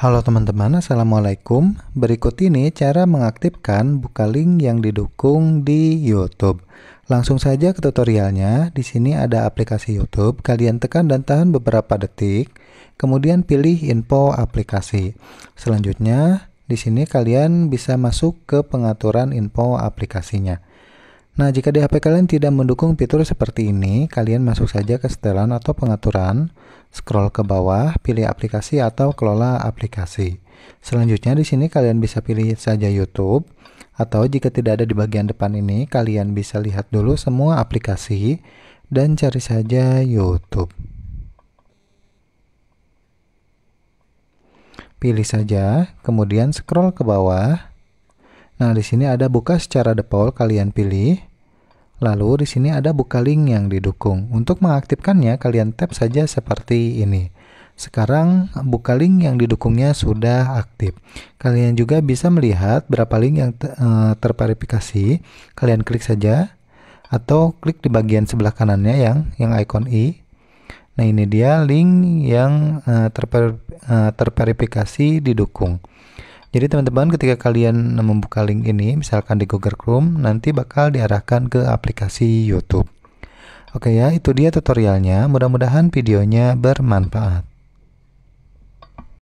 Halo teman-teman, Assalamualaikum. Berikut ini cara mengaktifkan buka link yang didukung di YouTube. Langsung saja ke tutorialnya. Di sini ada aplikasi YouTube. Kalian tekan dan tahan beberapa detik, kemudian pilih info aplikasi. Selanjutnya, di sini kalian bisa masuk ke pengaturan info aplikasinya. Nah, jika di HP kalian tidak mendukung fitur seperti ini, kalian masuk saja ke setelan atau pengaturan, scroll ke bawah, pilih aplikasi atau kelola aplikasi. Selanjutnya di sini kalian bisa pilih saja YouTube atau jika tidak ada di bagian depan ini, kalian bisa lihat dulu semua aplikasi dan cari saja YouTube. Pilih saja, kemudian scroll ke bawah. Nah, di sini ada buka secara default, kalian pilih. Lalu di sini ada buka link yang didukung. Untuk mengaktifkannya kalian tap saja seperti ini. Sekarang buka link yang didukungnya sudah aktif. Kalian juga bisa melihat berapa link yang eh, terverifikasi. Kalian klik saja atau klik di bagian sebelah kanannya yang yang icon i. Nah, ini dia link yang eh, eh, terverifikasi didukung. Jadi teman-teman ketika kalian membuka link ini, misalkan di Google Chrome, nanti bakal diarahkan ke aplikasi YouTube. Oke ya, itu dia tutorialnya. Mudah-mudahan videonya bermanfaat.